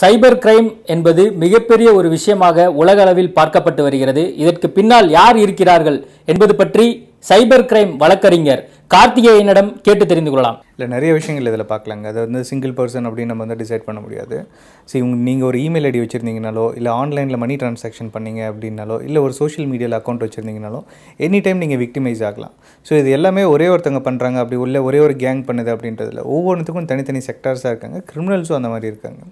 cyber crime என்பது மிகப்பெரிய ஒரு விஷயமாக உலகளவில் பார்க்கப்பட்டு வருகிறது இதற்கு பின்னால் யார் இருக்கிறார்கள் என்பது பற்றி சைபர் கிரைம் வழக்கறிஞர் கார்த்திகேயனிடம் கேட்டு தெரிந்து கொள்ளலாம் இல்லை நிறைய விஷயங்கள் இதில் பார்க்கலாங்க அது வந்து சிங்கிள் பர்சன் அப்படின்னு நம்ம வந்து டிசைட் பண்ண முடியாது சரி உங்க நீங்கள் ஒரு இமெயில் ஐடி வச்சுருந்தீங்கனாலோ இல்லை ஆன்லைனில் மணி ட்ரான்சாக்ஷன் பண்ணீங்க அப்படின்னாலோ இல்லை ஒரு சோஷியல் மீடியாவில் அக்கௌண்ட் வச்சுருந்தீங்கனாலோ எனி டைம் நீங்கள் விக்டிமைஸ் ஆகலாம் ஸோ இது எல்லாமே ஒரே ஒருத்தங்க பண்ணுறாங்க அப்படி உள்ள ஒரே ஒரு கேங் பண்ணுது அப்படின்றதில்ல ஒவ்வொன்றுத்துக்கும் தனித்தனி செக்டார்ஸாக இருக்காங்க கிரிமினல்ஸும் அந்த மாதிரி இருக்காங்க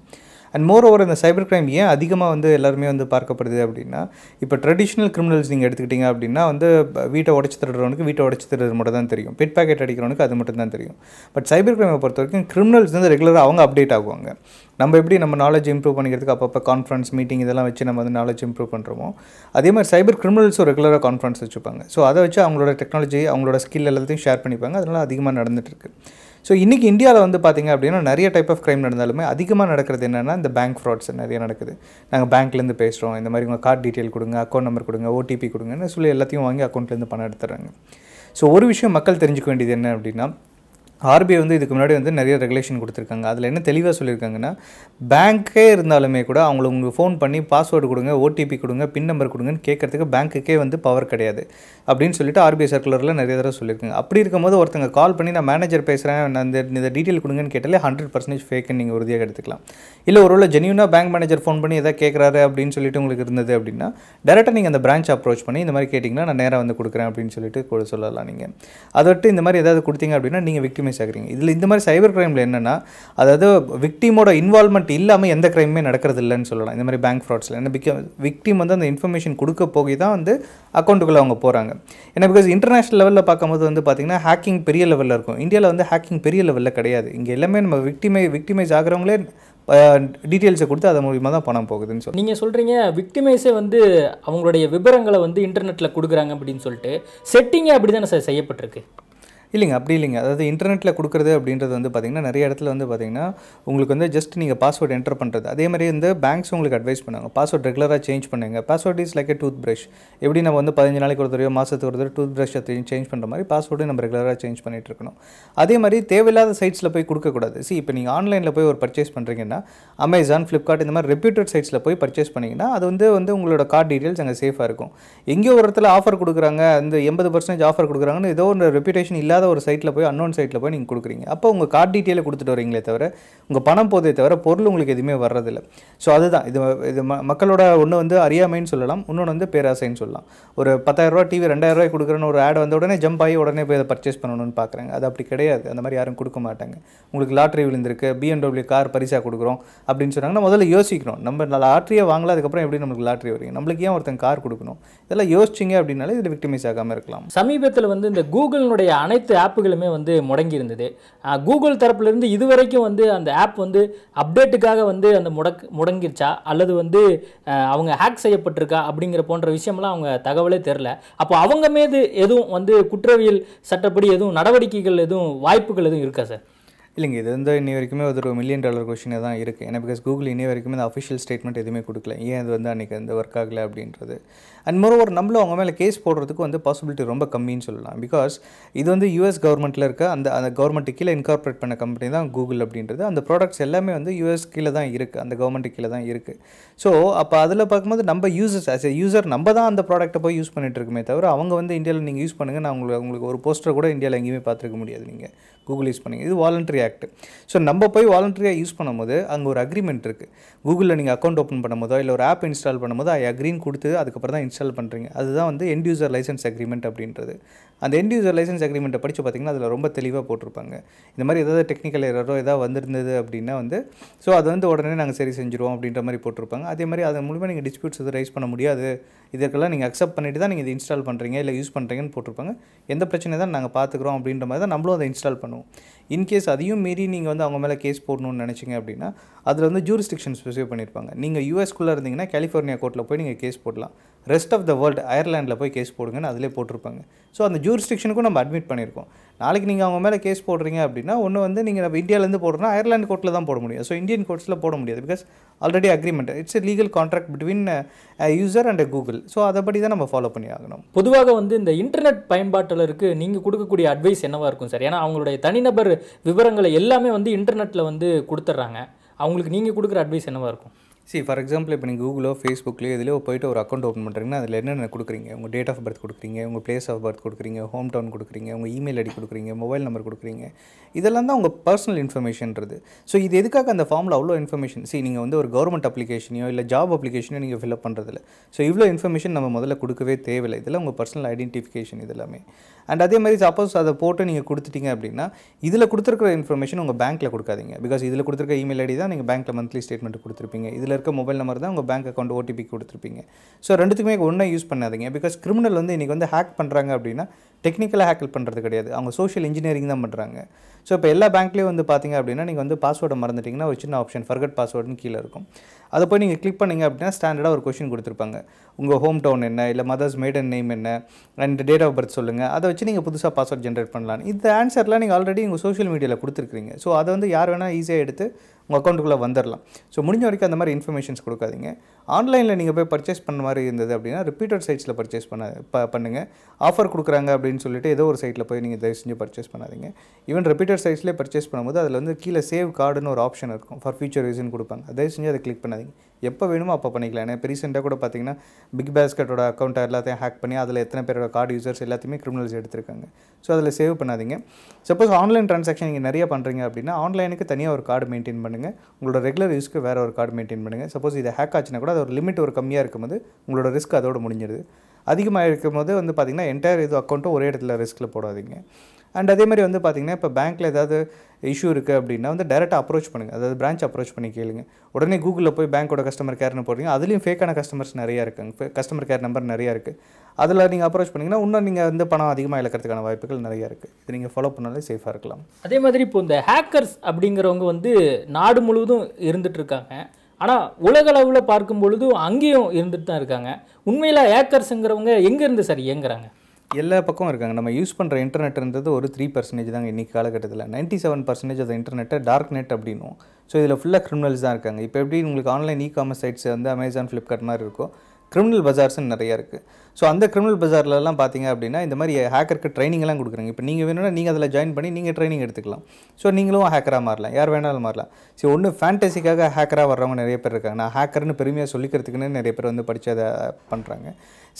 அண்ட் மோர் ஓவர் இந்த சைபர் கிரைம் ஏன் அதிகமாக வந்து எல்லாருமே வந்து பார்க்கப்படுது அப்படின்னா இப்போ ட்ரெடிஷ்னல் கிரிமினல்ஸ் நீங்கள் எடுத்துக்கிட்டிங்க அப்படின்னா வந்து வீட்டை உடச்சி திருடுறவனுக்கு வீட்டை உடச்சி திருடுறது மட்டும் தான் தெரியும் பிட் பேக்கெட் அடிக்கிறவனுக்கு அது மட்டும் தான் தெரியும் பட் சைபர் கிரைமை பொறுத்த வரைக்கும் கிரிமினல்ஸ் வந்து ரெகுலராக அவங்க அப்டேட் ஆகுவாங்க நம்ம எப்படி நம்ம நாலேஜ் இம்ப்ரூவ் பண்ணிக்கிறதுக்கு அப்பப்போ கான்ஃபரன்ஸ் மீட்டிங் இதெல்லாம் வச்சு நம்ம வந்து நாலேஜ் இம்ப்ரூவ் பண்ணுறோமோ அதே மாதிரி சைபர் கிரிமினல்ஸும் ரெகுலராக கான்ஃபரன்ஸ் வச்சுப்பாங்க ஸோ அதை வச்சு அவங்களோட டெக்னாலஜி அவங்களோட ஸ்கில் எல்லாத்தையும் ஷேர் பண்ணிப்பாங்க அதனால் அதிகமாக இருக்குது ஸோ இன்றைக்கி இந்தியாவில் வந்து பார்த்திங்க அப்படின்னா நிறைய டைப் ஆஃப் க்ரைம் நடந்தாலுமே அதிகமாக நடக்கிறது என்னென்னா இந்த பேங்க் ஃப்ராட்ஸ் நிறைய நடக்குது நாங்கள் பேங்க்லேருந்து பேசுகிறோம் இந்த மாதிரி உங்கள் கார்டு டீட்டெயில் கொடுங்க அக்கௌண்ட் நம்பர் கொடுங்க ஓடிபி கொடுங்கன்னு சொல்லி எல்லாத்தையும் வாங்கி அக்கௌண்ட்லேருந்து பணம் எடுத்துடுறாங்க ஸோ ஒரு விஷயம் மக்கள் தெரிஞ்சுக்க வேண்டியது என்ன அப்படின்னா ஆர்பிஐ வந்து இதுக்கு முன்னாடி வந்து நிறைய ரெகுலேஷன் கொடுத்துருக்காங்க அதில் என்ன தெளிவாக சொல்லியிருக்காங்கன்னா பேங்க்கே இருந்தாலுமே கூட அவங்கள உங்களுக்கு ஃபோன் பண்ணி பாஸ்வேர்டு கொடுங்க ஓடிபி கொடுங்க பின் நம்பர் கொடுங்கன்னு கேட்குறதுக்கு பேங்க்குக்கே வந்து பவர் கிடையாது அப்படின்னு சொல்லிட்டு ஆர்பிஐ சர்க்குலரில் நிறைய தடவை சொல்லியிருக்காங்க அப்படி இருக்கும்போது ஒருத்தங்க கால் பண்ணி நான் மேனேஜர் பேசுகிறேன் நான் இந்த இந்த டீட்டெயில் கொடுங்கன்னு கேட்டாலே ஹண்ட்ரட் பர்சன்டேஜ் ஃபேக்குன்னு நீங்கள் உறுதியாக எடுத்துக்கலாம் இல்லை ஒரு ஒருவேளை ஜென்யூனாக பேங்க் மேனேஜர் ஃபோன் பண்ணி எதாவது கேட்குறாரு அப்படின்னு சொல்லிட்டு உங்களுக்கு இருந்தது அப்படின்னா டேரெக்டாக நீங்கள் அந்த பிரான்ச் அப்ரோச் பண்ணி இந்த மாதிரி கேட்டிங்கன்னா நான் நேராக வந்து கொடுக்குறேன் அப்படின்னு சொல்லிட்டு சொல்லலாம் நீங்கள் அதை விட்டு இந்த மாதிரி ஏதாவது கொடுத்தீங்க அப்படின்னா நீங்கள் விக்டிம் விக்டிமைஸ் ஆகிறீங்க இதில் இந்த மாதிரி சைபர் கிரைமில் என்னென்னா அதாவது விக்டீமோட இன்வால்மெண்ட் இல்லாமல் எந்த க்ரைமுமே நடக்கிறது இல்லைன்னு சொல்லலாம் இந்த மாதிரி பேங்க் ஃப்ராட்ஸில் ஏன்னா பிக விக்டீம் வந்து அந்த இன்ஃபர்மேஷன் கொடுக்க போய் தான் வந்து அக்கௌண்ட்டுக்குள்ளே அவங்க போகிறாங்க ஏன்னா பிகாஸ் இன்டர்நேஷனல் லெவலில் பார்க்கும்போது வந்து பார்த்திங்கன்னா ஹேக்கிங் பெரிய லெவலில் இருக்கும் இந்தியாவில் வந்து ஹேக்கிங் பெரிய லெவலில் கிடையாது இங்கே எல்லாமே நம்ம விக்டிமை விக்டிமைஸ் ஆகிறவங்களே டீட்டெயில்ஸை கொடுத்து அதன் மூலியமாக தான் பணம் போகுதுன்னு சொல்லி நீங்கள் சொல்கிறீங்க விக்டிமைஸே வந்து அவங்களுடைய விவரங்களை வந்து இன்டர்நெட்டில் கொடுக்குறாங்க அப்படின்னு சொல்லிட்டு செட்டிங்கே அப்படி தானே சார் செய்யப்பட்டிருக்கு இல்லைங்க அப்படி இல்லைங்க அதாவது இன்டர்நெட்டில் கொடுக்குறது அப்படின்றது வந்து பார்த்திங்கன்னா நிறைய இடத்துல வந்து பார்த்திங்கன்னா உங்களுக்கு வந்து ஜஸ்ட் நீங்கள் பாஸ்வேர்டு என்டர் பண்ணுறது அதே மாதிரி வந்து பேங்க்ஸ் உங்களுக்கு அட்வைஸ் பண்ணுவாங்க பாஸ்வேர்ட் ரெகுலராக சேஞ்ச் பண்ணுங்கள் password is like a toothbrush எப்படி நம்ம வந்து பதினஞ்சு நாளைக்கு ஒரு தடவையோ மாதத்துக்கு ஒரு தடவை டூத் ப்ரஷ்ஷை சேஞ்ச் பண்ணுற மாதிரி பாஸ்வேர்டு நம்ம ரெகுலராக சேஞ்ச் பண்ணிட்டு இருக்கணும் அதே மாதிரி தேவையில்லாத சைட்ஸில் போய் கொடுக்கக்கூடாது சி இப்போ நீங்கள் ஆன்லைனில் போய் ஒரு பர்ச்சேஸ் பண்ணுறீங்கன்னா அமேசான் ஃப்ளிப்கார்ட் இந்த மாதிரி ரெப்யூட்டட் சைட்ஸில் போய் பர்ச்சேஸ் பண்ணிங்கன்னா அது வந்து வந்து உங்களோட கார்டு டீட்டெயில்ஸ் அங்கே சேஃபாக இருக்கும் எங்கேயோ ஒரு இடத்துல ஆஃபர் கொடுக்குறாங்க இந்த எண்பது பர்சன்டேஜ் ஆஃபர் கொடுக்குறாங்கன்னு ஏதோ ஒரு ரெப்யூட்டேஷன் இல்லாத ஒரு சைட்டில் போய் அன்னோன் சைட்டில் போய் நீங்கள் கொடுக்குறீங்க அப்போ உங்கள் கார்டு டீட்டெயிலை கொடுத்துட்டு வரீங்களே தவிர உங்கள் பணம் போதே தவிர பொருள் உங்களுக்கு எதுவுமே வர்றதில்ல ஸோ அதுதான் இது இது மக்களோட ஒன்று வந்து அறியாமைன்னு சொல்லலாம் இன்னொன்று வந்து பேராசைன்னு சொல்லலாம் ஒரு ரூபா டிவி ரெண்டாயிரரூவாய் கொடுக்குறேன்னு ஒரு ஆட் வந்த உடனே ஜம்ப் ஆகி உடனே போய் அதை பர்ச்சேஸ் பண்ணணும்னு பார்க்குறாங்க அது அப்படி கிடையாது அந்த மாதிரி யாரும் கொடுக்க மாட்டாங்க உங்களுக்கு லாட்ரி விழுந்திருக்கு பிஎன்டபிள்யூ கார் பரிசாக கொடுக்குறோம் அப்படின்னு சொன்னாங்கன்னா முதல்ல யோசிக்கணும் நம்ம லாட்ரியை வாங்கலாம் அதுக்கப்புறம் எப்படி நம்மளுக்கு லாட்ரி வரீங்க நம்மளுக்கு ஏன் ஒருத்தன் கார் கொடுக்கணும் இதெல்லாம் யோசிச்சிங்க அப்படின்னாலே இதில் விக்டிமைஸ் ஆகாமல் இருக்கலாம் சமீபத்தில் வந்து இந்த கூகுளினுடைய அனைத்து ஆப்புகளுமே வந்து முடங்கி இருந்தது கூகுள் தரப்புலேருந்து இது வரைக்கும் வந்து அந்த ஆப் வந்து அப்டேட்டுக்காக வந்து அந்த முடக் முடங்கிருச்சா அல்லது வந்து அவங்க ஹேக் செய்யப்பட்டிருக்கா அப்படிங்கிற போன்ற விஷயம்லாம் அவங்க தகவலே தெரில அப்போ அவங்க மீது எதுவும் வந்து குற்றவியல் சட்டப்படி எதுவும் நடவடிக்கைகள் எதுவும் வாய்ப்புகள் எதுவும் இருக்கா சார் இல்லைங்க இது வந்து இன்னி வரைக்குமே ஒரு மில்லியன் டாலர் கொஷினே தான் இருக்குது ஏன்னா பிகாஸ் கூகுள் இன்னி வரைக்குமே இந்த அஃபிஷியல் ஸ்டேட்மெண்ட் எதுவுமே கொடுக்கல ஏன் இது வந்து அன்றைக்கி வந்து ஒர்க் ஆகலை அப்படின்றது அண்ட் மோர் ஒரு நம்மளும் அவங்க மேலே கேஸ் போடுறதுக்கு வந்து பாசிபிலிட்டி ரொம்ப கம்மின்னு சொல்லலாம் பிகாஸ் இது வந்து யூஎஸ் கவர்மெண்ட்டில் இருக்க அந்த அந்த கவர்மெண்ட்டு கீழே இன்கார்பரேட் பண்ண கம்பெனி தான் கூகுள் அப்படின்றது அந்த ப்ராடக்ட்ஸ் எல்லாமே வந்து யூஎஸ் கீழே தான் இருக்குது அந்த கவர்மெண்ட்டு கீழே தான் இருக்குது ஸோ அப்போ அதில் பார்க்கும்போது நம்ம யூசர்ஸ் ஆஸ் எ யூசர் நம்ம தான் அந்த ப்ராடக்ட்டை போய் யூஸ் பண்ணிட்டு இருக்குமே தவிர அவங்க வந்து இந்தியாவில் நீங்கள் யூஸ் பண்ணுங்கள் நான் உங்களுக்கு உங்களுக்கு ஒரு போஸ்டர் கூட இந்தியாவில் எங்கேயுமே பார்த்துருக்க முடியாது நீங்கள் கூகுள் யூஸ் பண்ணுங்கள் இது வாலண்டரி ஆக்ட் ஸோ நம்ம போய் வாலண்டரியாக யூஸ் பண்ணும்போது அங்கே ஒரு அக்ரிமெண்ட் இருக்குது கூகுளில் நீங்கள் அக்கௌண்ட் ஓப்பன் பண்ணும்போதோ இல்லை ஒரு ஆப் இன்ஸ்டால் பண்ணும்போது ஐ அக்ரீன் கொடுத்து அதுக்கப்புறம் தான் இன்ஸ்டால் பண்ணுறீங்க அதுதான் வந்து எண்ட் யூசர் லைசன்ஸ் அக்ரிமெண்ட் அப்படின்றது அந்த எண்ட் யூசர் லைசன்ஸ் அக்ரிமெண்ட்டை படித்து பார்த்திங்கன்னா அதில் ரொம்ப தெளிவாக போட்டிருப்பாங்க இந்த மாதிரி ஏதாவது டெக்னிக்கல் ஏரோ ஏதாவது வந்திருந்தது அப்படின்னா வந்து ஸோ அதை வந்து உடனே நாங்கள் சரி செஞ்சுருவோம் அப்படின்ற மாதிரி போட்டிருப்பாங்க அதே மாதிரி அதன் மூலமாக நீங்கள் டிஸ்பியூட்ஸ் எதுவும் ரைஸ் பண்ண முடியாது இதற்கெல்லாம் நீங்கள் அக்செப்ட் பண்ணிட்டு தான் நீங்கள் இதை இன்ஸ்டால் பண்ணுறீங்க இல்லை யூஸ் பண்ணுறீங்கன்னு போட்டிருப்பாங்க எந்த பிரச்சனை தான் நாங்கள் பார்த்துக்குறோம் அப்படின்ற மாதிரி தான் நம்மளும் அதை இன்ஸ்டால் பண்ணுவோம் இன்கேஸ் அதையும் மீறி நீங்கள் வந்து அவங்க மேலே கேஸ் போடணும்னு நினச்சிங்க அப்படின்னா அதில் வந்து ஜூரிஸ்டிக்ஷன் ஸ்பெசிஃபை பண்ணியிருப்பாங்க நீங்கள் யூஎஸ்குள்ளே இருந்தீங்கன்னா கலிஃபோர்னியா கோர்ட்டில் போய் நீங்கள் கேஸ் போடலாம் ரெஸ்ட் ஆஃப் த வேர்ல்டு அயர்லாண்டில் போய் கேஸ் போடுங்கன்னு அதிலே போட்டிருப்பாங்க ஸோ அந்த ஜூரிஸ்டிக்ஷனுக்கும் நம்ம அட்மிட் பண்ணியிருக்கோம் நாளைக்கு நீங்கள் அவங்க மேலே கேஸ் போடுறீங்க அப்படின்னா ஒன்று வந்து நீங்கள் நம்ம இந்தியாவிலேருந்து போடுறோம்னா அயர்லாந்து கோர்ட்டில் தான் போட முடியும் ஸோ இந்தியன் கோர்ட்ஸில் போட முடியாது because already agreement it's a legal contract between user and Google so அதைப்படி தான் நம்ம ஃபாலோ பண்ணி ஆகணும் பொதுவாக வந்து இந்த இன்டர்நெட் பயன்பாட்டாளருக்கு நீங்கள் கொடுக்கக்கூடிய அட்வைஸ் என்னவாக இருக்கும் சார் ஏன்னா அவங்களுடைய தனிநபர் விவரங்களை எல்லாமே வந்து இன்டர்நெட்டில் வந்து கொடுத்துட்றாங்க அவங்களுக்கு நீங்கள் கொடுக்குற அட்வைஸ் என்னவாக இருக்கும் சி ஃபார் எக்ஸாம்பிள் இப்போ நீங்கள் கூகுளோ ஃபேஸ்புக்லேயோ இதிலேயோ போய்ட்டு ஒரு அக்கௌண்ட் ஓப்பன் பண்ணுறீங்கன்னா அதில் என்னென்ன கொடுக்குறீங்க உங்கள் டேட் ஆஃப் பர்த் கொடுக்குறீங்க உங்கள் பிளேஸ் ஆஃப் பர்த் கொடுக்குறீங்க ஹோம் டவுன் கொடுக்குறீங்க உங்கள் இமெயில் ஐடி கொடுக்குறீங்க மொபைல் நம்பர் கொடுக்குறீங்க இதெல்லாம் தான் உங்கள் பர்சனல் இன்ஃபர்மேஷன்றது ஸோ இது எதுக்காக அந்த ஃபார்மில் அவ்வளோ இன்ஃபர்மேஷன் சரி நீங்கள் வந்து ஒரு கவர்மெண்ட் அப்ளிகேஷனையோ இல்லை ஜாப் அப்ளிகேஷனோ நீங்கள் ஃபில்அப் பண்ணுறதில்ல ஸோ இவ்வளோ இன்ஃபர்மேஷன் நம்ம முதல்ல கொடுக்கவே தேவையில்லை இதெல்லாம் உங்கள் பர்சனல் ஐடென்டிஃபிகேஷன் இதெல்லாமே அண்ட் அதே மாதிரி சப்போஸ் அதை போட்டு நீங்கள் கொடுத்துட்டீங்க அப்படின்னா இதில் கொடுத்துருக்கிற இன்ஃபர்மேஷன் உங்கள் பேங்க்கில் கொடுக்காதீங்க பிகாஸ் இதில் கொடுத்துருக்க இமெயில் ஐடி தான் நீங்கள் பேங்க்கில் மந்த்லி ஸ்டேட்மெண்ட் கொடுத்துருப்பீங்க இதில் இருக்க மொபைல் நம்பர் தான் உங்கள் பேங்க் அக்கௌண்ட் ஓடிபி கொடுத்துருப்பீங்க ஸோ ரெண்டுத்துக்குமே ஒன்றும் யூஸ் பண்ணாதீங்க பிகாஸ் கிரிமினல் வந்து இன்றைக்கி வந்து ஹேக் பண்ணுறாங்க அப்படின்னா டெக்னிக்கலாக ஹேக்கல் பண்ணுறது கிடையாது அவங்க சோஷியல் இன்ஜினியரிங் தான் பண்ணுறாங்க ஸோ இப்போ எல்லா பேங்க்லேயும் வந்து பார்த்தீங்க அப்படின்னா நீங்கள் வந்து பாஸ்வேர்டை மறந்துட்டிங்கன்னா ஒரு சின்ன ஆப்ஷன் ஃபர்கட் பாஸ்வேர்டுன்னு கீழே இருக்கும் அதை போய் நீங்கள் கிளிக் பண்ணிங்க அப்படின்னா ஸ்டாண்டர்டாக ஒரு கொஷின் கொடுத்துருப்பாங்க உங்கள் ஹோம் டவுன் என்ன இல்லை மதர்ஸ் மேடன் நேம் என்ன அண்ட் டேட் ஆஃப் பர்த் சொல்லுங்கள் அதை வச்சு நீங்கள் புதுசாக பாஸ்வேர்ட் ஜென்ரேட் பண்ணலாம் இந்த ஆன்சர்லாம் நீங்கள் ஆல்ரெடி உங்கள் சோஷியல் மீடியாவில் கொடுத்துருக்கீங்க ஸோ அதை வந்து யார் வேணால் ஈஸியாக எடுத்து உங்கள் அக்கௌண்ட்டுக்குள்ளே வந்துடலாம் ஸோ முடிஞ்ச வரைக்கும் அந்த மாதிரி இன்ஃபர்மேஷன்ஸ் கொடுக்காதீங்க ஆன்லைனில் நீங்கள் போய் பர்ச்சேஸ் பண்ண மாதிரி இருந்தது அப்படின்னா ரிப்பீட்டட் சைட்ஸில் பர்ச்சேஸ் பண்ண ப பண்ணுங்கள் ஆஃபர் கொடுக்குறாங்க அப்படின்னு சொல்லிட்டு ஏதோ ஒரு சைட்டில் போய் நீங்கள் தயவு செஞ்சு பர்ச்சேஸ் பண்ணாதீங்க ஈவன் ரிப்பீட்டட் சைட்ஸ்லேயே பர்ச்சேஸ் பண்ணும்போது அதில் வந்து கீழே சேவ் கார்டுன்னு ஒரு ஆப்ஷன் இருக்கும் ஃபார் ஃபியூச்சர் யூஸ்ன்னு கொடுப்பாங்க தயவு செஞ்சு அதை கிளிக் பண்ணாதீங்க எப்போ வேணுமோ அப்போ பண்ணிக்கலாம் ஏன்னா இப்போ ரீசெண்டாக கூட பார்த்தீங்கன்னா பிக் பாஸ்கெட்டோட அக்கௌண்ட்டை எல்லாத்தையும் ஹேக் பண்ணி அதில் எத்தனை பேரோட கார்டு யூசர்ஸ் எல்லாத்தையுமே கிரிமினல்ஸ் எடுத்திருக்காங்க ஸோ அதில் சேவ் பண்ணாதீங்க சப்போஸ் ஆன்லைன் ட்ரான்சாக்ஷன் நீங்கள் நிறைய பண்ணுறீங்க அப்படின்னா ஆன்லைனுக்கு தனியாக ஒரு கார்டு மெயின்டைன் பண்ணுங்கள் உங்களோட ரெகுலர் யூஸ்க்கு வேறு ஒரு கார்டு மெயின்டைன் பண்ணுங்கள் சப்போஸ் இதை ஹேக் ஆச்சுன்னா கூட அதாவது ஒரு லிமிட் ஒரு கம்மியாக இருக்கும்போது உங்களோட ரிஸ்க் அதோடு முடிஞ்சிடுது அதிகமாக இருக்கும்போது வந்து பார்த்திங்கன்னா என்டையர் இது அக்கௌண்ட்டும் ஒரே இடத்துல ரிஸ்க்கில் போடாதீங்க அண்ட் அதே மாதிரி வந்து பார்த்திங்கன்னா இப்போ பேங்க்கில் ஏதாவது இஷ்யூ இருக்குது அப்படின்னா வந்து டேரெக்டாக அப்ரோச் பண்ணுங்கள் அதாவது பிரான்ச் அப்ரோச் பண்ணி கேளுங்க உடனே கூகுளில் போய் பேங்க்கோட கஸ்டமர் கேர்னு போடுறீங்க அதுலேயும் ஃபேக்கான கஸ்டமர்ஸ் நிறையா இருக்குங்க கஸ்டமர் கேர் நம்பர் நிறையா இருக்குது அதில் நீங்கள் அப்ரோச் பண்ணிங்கன்னா இன்னும் நீங்கள் வந்து பணம் அதிகமாக இழக்கிறதுக்கான வாய்ப்புகள் நிறையா இருக்குது இது நீங்கள் ஃபாலோ பண்ணாலே சேஃபாக இருக்கலாம் அதே மாதிரி இப்போ இந்த ஹேக்கர்ஸ் அப்படிங்கிறவங்க வந்து நாடு முழுவதும் இருந்துகிட்ருக்காங்க ஆனால் உலக அளவில் பார்க்கும் பொழுது அங்கேயும் இருந்துட்டு தான் இருக்காங்க உண்மையில் ஏக்கர்ஸுங்கிறவங்க எங்கேருந்து சார் இயங்குறாங்க எல்லா பக்கம் இருக்காங்க நம்ம யூஸ் பண்ணுற இன்டர்நெட்ன்றது ஒரு த்ரீ பர்சன்டேஜ் தாங்க இன்றைக்கி காலகட்டத்தில் நைன்ட்டி செவன் பர்சன்டேஜ் அந்த இன்டர்நெட்டை டார்க் நெட் அப்படின்னும் ஸோ இதில் ஃபுல்லாக கிரிமினல்ஸ் தான் இருக்காங்க இப்போ எப்படி உங்களுக்கு ஆன்லைன் இ காமர்ஸ் சைட்ஸ் வந்து அமேசான் ஃப்ளிப்கார்ட் மாதிரி இருக்கும் கிரிமினல் பஜார்ஸ்ன்னு நிறையா இருக்குது ஸோ அந்த கிரிமினல் பஜார்லலாம் பார்த்தீங்க அப்படின்னா இந்த மாதிரி ஹேக்கருக்கு ட்ரைனிங்லாம் கொடுக்குறாங்க இப்போ நீங்கள் வேணும்னா நீங்கள் அதில் ஜாயின் பண்ணி நீங்கள் ட்ரைனிங் எடுத்துக்கலாம் ஸோ நீங்களும் ஹேக்கராக மாறலாம் யார் வேணாலும் மாறலாம் ஸோ ஒன்று ஃபேண்டசிக்காக ஹேக்கராக வர்றவங்க நிறைய பேர் இருக்காங்க நான் ஹேக்கர்னு பெருமையாக சொல்லிக்கிறதுக்குன்னு நிறைய பேர் வந்து படித்து அதை பண்ணுறாங்க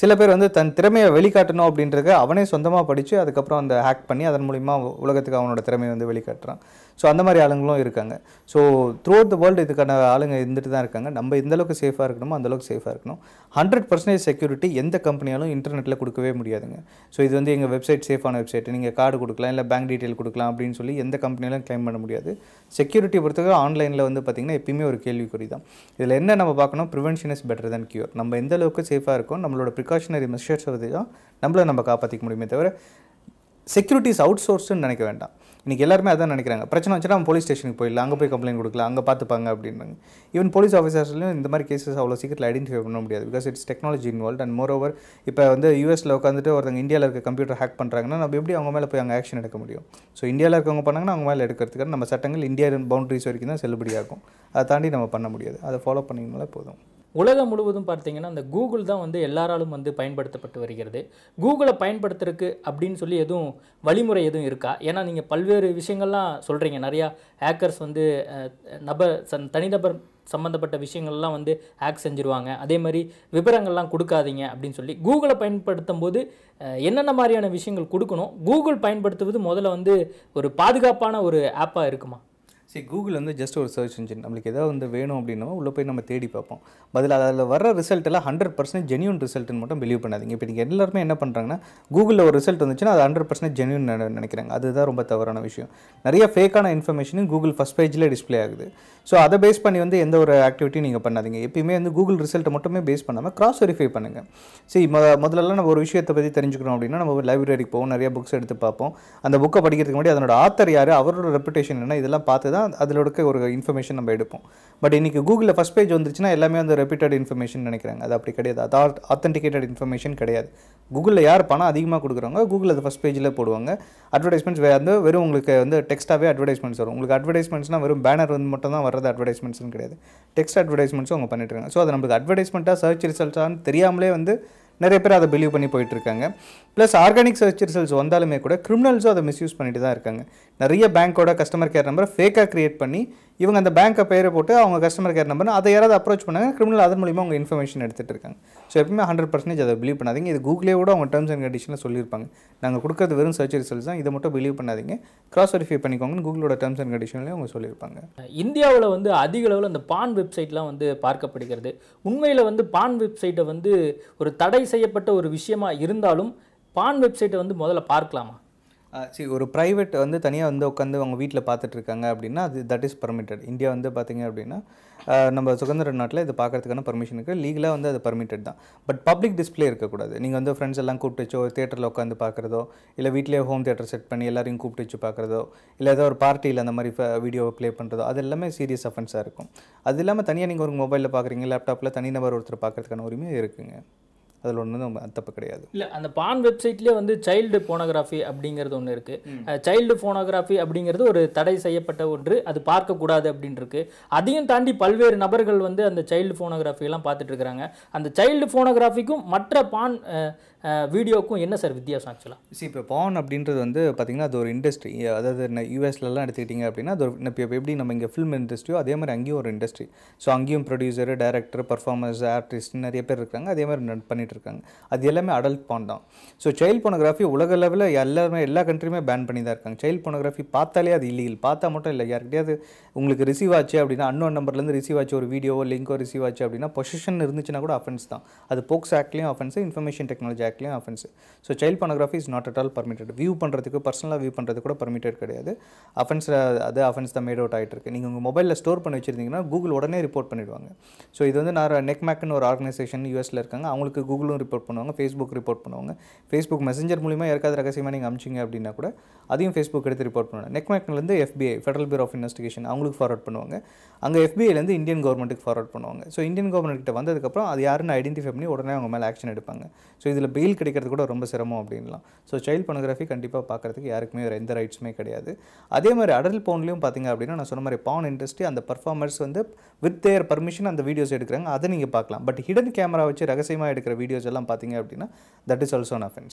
சில பேர் வந்து தன் திறமையை வெளிக்காட்டணும் அப்படின்றத அவனே சொந்தமாக படித்து அதுக்கப்புறம் அந்த ஹேக் பண்ணி அதன் மூலிமா உலகத்துக்கு அவனோட திறமையை வந்து வெளிக்காட்டுறான் ஸோ அந்த மாதிரி ஆளுங்களும் இருக்காங்க so throughout the world இதுக்கான ஆளுங்க இருந்துட்டு தான் இருக்காங்க நம்ம எந்தளவுக்கு சேஃபாக இருக்கணுமோ அந்தளவுக்கு சேஃபாக இருக்கணும் ஹண்ட்ரட் பர்சன்டேஜ் செக்யூரிட்டி எந்த கம்பெனி கம்பெனியாலும் இன்டர்நெட்டில் கொடுக்கவே முடியாதுங்க ஸோ இது வந்து எங்கள் வெப்சைட் சேஃபான வெப்சைட் நீங்கள் கார்டு கொடுக்கலாம் இல்லை பேங்க் டீட்டெயில் கொடுக்கலாம் அப்படின்னு சொல்லி எந்த கம்பெனியாலும் கிளைம் பண்ண முடியாது செக்யூரிட்டி பொறுத்தவரை ஆன்லைனில் வந்து பார்த்திங்கன்னா எப்பயுமே ஒரு கேள்விக்குறி தான் இதில் என்ன நம்ம பார்க்கணும் prevention is better than cure நம்ம எந்த அளவுக்கு சேஃபாக இருக்கும் நம்மளோட ப்ரிகாஷனரி மெஷர்ஸ் தான் நம்மளை நம்ம காப்பாற்றிக்க முடியுமே தவிர செக்யூரிட்டிஸ் அவுட் சோர்ஸ்ன்னு நினைக்க வேண்டாம் இன்றைக்கி எல்லாருமே அதான் நினைக்கிறாங்க பிரச்சனை வச்சுட்டு நம்ம போலீஸ் ஸ்டேஷனுக்கு போயிடலாம் அங்கே போய் கம்ப்ளைண்ட் கொடுக்கலாம் அங்கே பார்த்துப்பாங்க அப்படின்றாங்க ஈவன் போலீஸ் ஆஃபீஸர்ஸ்லையும் இந்த மாதிரி கேசஸ் அவ்வளோ சீக்கிரத்தில் ஐடென்டிஃபை பண்ண முடியாது because it's technology involve and moreover இப்போ வந்து யூஎஸில் உட்காந்துட்டு ஒருத்தங்க இந்தியாவில் இருக்க கம்ப்யூட்டர் ஹேக் பண்ணுறாங்கன்னா நம்ம எப்படி அவங்க மேலே போய் அங்கே ஆக்ஷன் எடுக்க முடியும் ஸோ இந்தியாவில் இருக்கவங்க பண்ணாங்கன்னா அவங்க மேலே எடுக்கிறதுக்கு நம்ம சட்டங்கள் இந்தியா பவுண்டரிஸ் வரைக்கும் தான் செல்லுபடியாகும் அதை தாண்டி நம்ம பண்ண முடியாது அதை ஃபாலோ பண்ணிங்கனால போதும் உலகம் முழுவதும் பார்த்தீங்கன்னா அந்த கூகுள் தான் வந்து எல்லாராலும் வந்து பயன்படுத்தப்பட்டு வருகிறது கூகுளை பயன்படுத்துறதுக்கு அப்படின்னு சொல்லி எதுவும் வழிமுறை எதுவும் இருக்கா ஏன்னா நீங்கள் பல்வேறு விஷயங்கள்லாம் சொல்கிறீங்க நிறையா ஹேக்கர்ஸ் வந்து நபர் தனிநபர் சம்மந்தப்பட்ட விஷயங்கள்லாம் வந்து ஹேக் செஞ்சுருவாங்க அதே மாதிரி விவரங்கள்லாம் கொடுக்காதீங்க அப்படின்னு சொல்லி கூகுளை பயன்படுத்தும் போது என்னென்ன மாதிரியான விஷயங்கள் கொடுக்கணும் கூகுள் பயன்படுத்துவது முதல்ல வந்து ஒரு பாதுகாப்பான ஒரு ஆப்பாக இருக்குமா சரி கூகுள் வந்து ஜஸ்ட் ஒரு சர்ச் இன்ஜின் நம்மளுக்கு எதாவது வந்து வேணும் அப்படின்னா உள்ளே போய் நம்ம தேடி பார்ப்போம் பதில் அதில் வர ரிசல்ட் எல்லாம் ஹண்ட்ரட் பர்சன்ட் ஜென்யூன் ரிசல்ட்னு மட்டும் பிலீவ் பண்ணாதீங்க இப்போ நீங்கள் எல்லாருமே என்ன பண்ணுறாங்கன்னா கூகுளில் ஒரு ரிசல்ட் வந்துச்சுன்னா அது ஹண்ட்ரட் பர்சன்ட் ஜென்யூன் நினைக்கிறாங்க அதுதான் ரொம்ப தவறான விஷயம் நிறைய ஃபேக்கான இன்ஃபர்மேஷனும் கூகுள் ஃபஸ்ட் பேஜில் டிஸ்பிளே ஆகுது ஸோ அதை பேஸ் பண்ணி வந்து எந்த ஒரு ஆக்டிவிட்டியும் நீங்கள் பண்ணாதீங்க எப்பயுமே வந்து கூகுள் ரிசல்ட்டை மட்டுமே பேஸ் பண்ணாமல் கிராஸ் வெரிஃபை பண்ணுங்கள் சரி மொ முதலெல்லாம் நம்ம ஒரு விஷயத்தை பற்றி தெரிஞ்சுக்கணும் அப்படின்னா நம்ம லைப்ரரிக்கு போவோம் நிறைய புக்ஸ் எடுத்து பார்ப்போம் அந்த புக்கை படிக்கிறதுக்கு முன்னாடி அதனோட ஆத்தர் யார் அவரோட ரெப்புடேஷன் என்ன இதெல்லாம் பார்த்து தான் அதில் இருக்க ஒரு இன்ஃபர்மேஷன் நம்ம எடுப்போம் பட் இன்றைக்கி கூகுளில் ஃபஸ்ட் பேஜ் வந்துருச்சுன்னா எல்லாமே வந்து ரெப்யூட்டட் இன்ஃபர்மேஷன் நினைக்கிறாங்க அது அப்படி கிடையாது அதார் ஆத்தென்டிகேட்டட் இன்ஃபர்மேஷன் கிடையாது கூகுளில் யார் பணம் அதிகமாக கொடுக்குறாங்க கூகுள் அது ஃபஸ்ட் பேஜில் போடுவாங்க அட்வர்டைஸ்மெண்ட்ஸ் வந்து வெறும் உங்களுக்கு வந்து டெக்ஸ்ட்டாகவே அட்வர்டைஸ்மெண்ட்ஸ் வரும் உங்களுக்கு அட்வர்டைஸ்மெண்ட்ஸ்னால் வெறும் பேனர் வந்து மட்டும் தான் வர்றது அட்வர்டைஸ்மெண்ட்ஸ்னு கிடையாது டெக்ஸ்ட் அட்வர்டைஸ்மெண்ட்ஸும் அவங்க பண்ணிட்டுருக்காங்க ஸோ அது நம்மளுக்கு அட்வர்டைஸ்மெண்ட்டாக சர்ச் ரிசல்ட்டான்னு தெரியாமலே வந்து நிறைய பேர் அதை பிலீவ் பண்ணி போயிட்டுருக்காங்க ப்ளஸ் ஆர்கானிக் சர்ச் ரிசல்ட்ஸ் வந்தாலுமே கூட கிரிமினல்ஸும் அதை மிஸ்யூஸ் பண்ணிட்டு தான் இருக்காங்க நிறைய பேங்க்கோட கஸ்டமர் கேர் நம்பரை ஃபேக்காக க்ரியேட் பண்ணி இவங்க அந்த பேங்க்கை பேரை போட்டு அவங்க கஸ்டமர் கேர் நம்பர் அதை யாராவது அப்ரோச் பண்ணாங்க கிரிமினல் அதன் மூலியமாக அவங்க இன்ஃபர்மேஷன் எடுத்துகிட்டு இருக்காங்க ஸோ எப்பவுமே ஹண்ட்ரட் பர்சன்டேஜ் அதை பிலீவ் பண்ணாதீங்க இது கூகுளே கூட அவங்க டேர்ம்ஸ் அண்ட் கண்டிஷனில் சொல்லியிருப்பாங்க நாங்கள் கொடுக்குறது வெறும் சர்ச் ரிசல்ட்ஸ் தான் இதை மட்டும் பிலீவ் பண்ணாதீங்க கிராஸ் வெரிஃபை பண்ணிக்கோங்கன்னு கூகுளோட டேர்ம்ஸ் அண்ட் கண்டிஷன்லேயே அவங்க சொல்லியிருப்பாங்க இந்தியாவில் வந்து அதிக அளவில் அந்த பான் வெப்சைட்லாம் வந்து பார்க்கப்படுகிறது உண்மையில் வந்து பான் வெப்சைட்டை வந்து ஒரு தடை செய்யப்பட்ட ஒரு விஷயமாக இருந்தாலும் பான் வெப்சைட்டை வந்து முதல்ல பார்க்கலாமா சரி ஒரு ப்ரைவேட் வந்து தனியாக வந்து உட்காந்து அவங்க வீட்டில் பார்த்துட்ருக்காங்க அப்படின்னா அது தட் இஸ் பர்மிட்டட் இந்தியா வந்து பார்த்திங்க அப்படின்னா நம்ம சுதந்திர நாட்டில் இது பார்க்குறதுக்கான பர்மிஷன் இருக்குது லீகலாக வந்து அது பர்மிட்டட் தான் பட் பப்ளிக் டிஸ்பிளே இருக்கக்கூடாது நீங்கள் வந்து ஃப்ரெண்ட்ஸ் எல்லாம் கூப்பிட்டு வச்சோ தேட்டரில் உட்காந்து பார்க்குறதோ இல்லை வீட்டிலேயே ஹோம் தேட்டர் செட் பண்ணி எல்லாரையும் கூப்பிட்டு வச்சு பார்க்குறதோ இல்லை ஏதோ ஒரு பார்ட்டியில் அந்த மாதிரி வீடியோ ப்ளே பண்ணுறதோ அது எல்லாமே சீரியஸ் அஃபென்ஸாக இருக்கும் அது இல்லாமல் தனியாக நீங்கள் ஒரு மொபைலில் பார்க்குறீங்க லேப்டாப்பில் தனிநபர் ஒருத்தர் பார்க்குறதுக்கான உரிமையும் இருக்குங்க அதில் ஒன்று நம்ம தப்பு கிடையாது இல்லை அந்த பான் வெப்சைட்லேயே வந்து சைல்டு போனோகிராஃபி அப்படிங்கிறது ஒன்று இருக்குது சைல்டு போனோகிராஃபி அப்படிங்கிறது ஒரு தடை செய்யப்பட்ட ஒன்று அது பார்க்கக்கூடாது அப்படின்ட்டு அதையும் தாண்டி பல்வேறு நபர்கள் வந்து அந்த சைல்டு ஃபோனோகிராஃபியெல்லாம் பார்த்துட்டு இருக்கிறாங்க அந்த சைல்டு போனோகிராஃபிக்கும் மற்ற பான் வீடியோக்கும் என்ன சார் வித்தியாசம் ஆக்சுவலாக சரி இப்போ பான் அப்படின்றது வந்து பார்த்திங்கன்னா அது ஒரு இண்டஸ்ட்ரி அதாவது யூஎஸ்லலாம் எடுத்துக்கிட்டிங்க அப்படின்னா அது இப்போ எப்படி நம்ம இங்கே ஃபிலிம் இண்டஸ்ட்ரியோ அதே மாதிரி அங்கேயும் ஒரு இண்டஸ்ட்ரி ஸோ அங்கேயும் ப்ரொடியூசர் டேரக்டர் பர்ஃபார்மர்ஸ் ஆர்டிஸ்ட் நிறைய பேர் இருக்காங்க அதே மாதிரி பண்ணிட்டு இருக்காங்க அது எல்லாமே அடல்ட் பான் தான் ஸோ சைல்டு போனோகிராஃபி உலக லெவலில் எல்லாருமே எல்லா கண்ட்ரியுமே பேன் பண்ணி தான் இருக்காங்க சைல்டு போனோகிராஃபி பார்த்தாலே அது இல்லீகல் பார்த்தா மட்டும் இல்லை யார்கிட்டயாவது உங்களுக்கு ரிசீவ் ஆச்சு அப்படின்னா அன்னோ நம்பர்லேருந்து ரிசீவ் ஆச்சு ஒரு வீடியோவோ லிங்கோ ரிசீவ் ஆச்சு அப்படின்னா பொசிஷன் இருந்துச்சுன்னா கூட அஃபென்ஸ் தான் அது போக்ஸ் ஆக்ட்லேயும் அஃபென்ஸ் இன்ஃபர்மேஷன் டெக்னாலஜி ஆக்ட்லேயும் offence so child pornography is not at all permitted view பண்ணுறதுக்கு பர்சனலாக வியூ பண்ணுறது கூட பர்மிட்டட் கிடையாது அஃபென்ஸில் அது அஃபென்ஸ் தான் மேட் அவுட் ஆகிட்டு இருக்கு நீங்கள் உங்கள் மொபைலில் ஸ்டோர் பண்ணி வச்சிருந்தீங்கன்னா கூகுள் உடனே ரிப்போர்ட் பண்ணிடுவாங்க ஸோ இது வந்து நான் நெக் மேக்னு ஒரு ஆர்கனைசேஷன் யூஎஸில் இருக்காங்க அவங்களுக்கு கூகுள் கூகுளும் ரிப்போர்ட் பண்ணுவாங்க ஃபேஸ்புக் ரிப்போர்ட் பண்ணுவாங்க ஃபேஸ்புக் மெசஞ்சர் மூலிமா யாருக்காவது ரகசியமாக நீங்கள் அமிச்சிங்க அப்படின்னா கூட அதையும் ஃபேஸ்புக் எடுத்து ரிப்போர்ட் பண்ணுவாங்க நெக்மேக்னலேருந்து FBI federal bureau of investigation அவங்களுக்கு ஃபார்வர்ட் பண்ணுவாங்க அங்கே எஃபிஐலேருந்து இந்தியன் கவர்மெண்ட்டுக்கு ஃபார்வர்ட் பண்ணுவாங்க ஸோ இந்தியன் கவர்மெண்ட் கிட்ட வந்ததுக்கப்புறம் அது யாருன்னு ஐடென்டிஃபை பண்ணி உடனே அவங்க மேலே ஆக்ஷன் எடுப்பாங்க ஸோ இதில் பெயில் கிடைக்கிறது கூட ரொம்ப சிரமம் அப்படின்லாம் ஸோ சைல்டு பனோகிராஃபி கண்டிப்பாக பார்க்குறதுக்கு யாருக்குமே வேறு எந்த ரைட்ஸுமே கிடையாது அதே மாதிரி அடல் போன்லேயும் பார்த்தீங்க அப்படின்னா நான் சொன்ன மாதிரி பான் இண்டஸ்ட்ரி அந்த பர்ஃபார்மர்ஸ் வந்து வித் தேர் பர்மிஷன் அந்த வீடியோஸ் எடுக்கிறாங்க அதை நீங்கள் பார்க்கலாம் பட் ஹிடன் கேமரா வச்சு ரகசியமாக எடுக்கிற வீடியோ வீடியோஸ் எல்லாம் பார்த்தீங்க அப்படின்னா that is also an offence